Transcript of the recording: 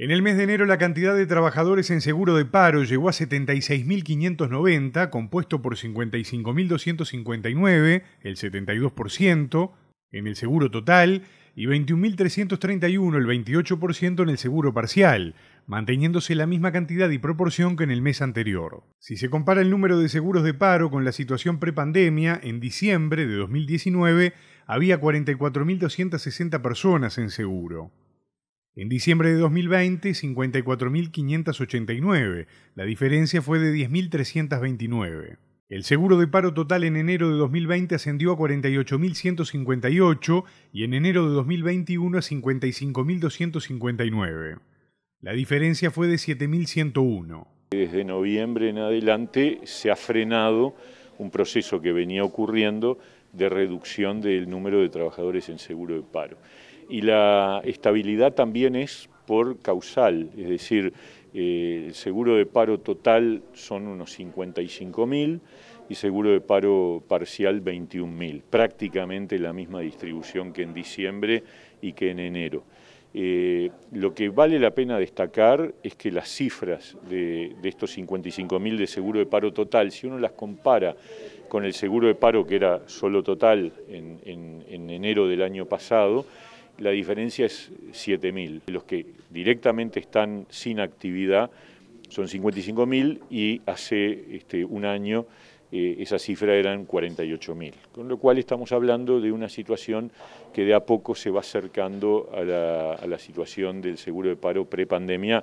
En el mes de enero la cantidad de trabajadores en seguro de paro llegó a 76.590, compuesto por 55.259, el 72%, en el seguro total, y 21.331, el 28% en el seguro parcial, manteniéndose la misma cantidad y proporción que en el mes anterior. Si se compara el número de seguros de paro con la situación prepandemia, en diciembre de 2019 había 44.260 personas en seguro. En diciembre de 2020, 54.589. La diferencia fue de 10.329. El seguro de paro total en enero de 2020 ascendió a 48.158 y en enero de 2021 a 55.259. La diferencia fue de 7.101. Desde noviembre en adelante se ha frenado un proceso que venía ocurriendo de reducción del número de trabajadores en seguro de paro y la estabilidad también es por causal, es decir, eh, el seguro de paro total son unos 55.000 y seguro de paro parcial 21.000, prácticamente la misma distribución que en diciembre y que en enero. Eh, lo que vale la pena destacar es que las cifras de, estos 55.000 de seguro de paro total, si uno las compara con el seguro de paro que era solo total en enero del año pasado, la diferencia es 7.000. Los que directamente están sin actividad son 55.000 y hace este, un año eh, esa cifra eran 48.000. Con lo cual estamos hablando de una situación que de a poco se va acercando a la, a la situación del seguro de paro prepandemia.